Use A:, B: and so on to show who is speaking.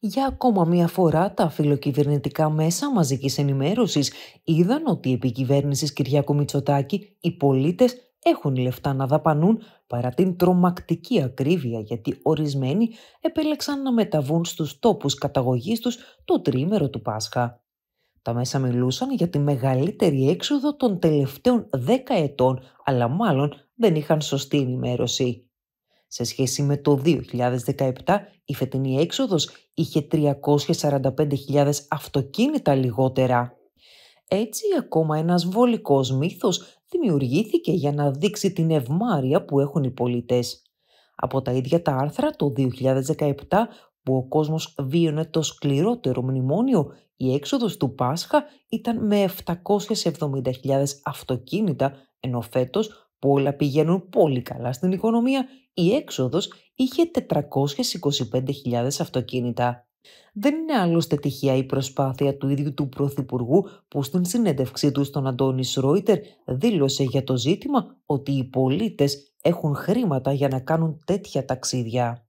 A: Για ακόμα μία φορά, τα φιλοκυβερνητικά μέσα μαζικής ενημέρωσης είδαν ότι επί κυβέρνησης Κυριάκου Μητσοτάκη οι πολίτες έχουν λεφτά να δαπανούν παρά την τρομακτική ακρίβεια γιατί ορισμένοι επέλεξαν να μεταβούν στους τόπους καταγωγής τους το τρίμερο του Πάσχα. Τα μέσα μιλούσαν για τη μεγαλύτερη έξοδο των τελευταίων δέκα ετών, αλλά μάλλον δεν είχαν σωστή ενημέρωση. Σε σχέση με το 2017, η φετινή έξοδος είχε 345.000 αυτοκίνητα λιγότερα. Έτσι, ακόμα ένας βολικός μύθος δημιουργήθηκε για να δείξει την ευμάρεια που έχουν οι πολίτες. Από τα ίδια τα άρθρα το 2017 που ο κόσμος βίωνε το σκληρότερο μνημόνιο, η έξοδος του Πάσχα ήταν με 770.000 αυτοκίνητα, ενώ φέτος που όλα πηγαίνουν πολύ καλά στην οικονομία, η έξοδος είχε 425.000 αυτοκίνητα. Δεν είναι άλλωστε τυχαία η προσπάθεια του ίδιου του Πρωθυπουργού που στην συνέντευξή του στον Αντώνη Σρόιτερ δήλωσε για το ζήτημα ότι οι πολίτες έχουν χρήματα για να κάνουν τέτοια ταξίδια.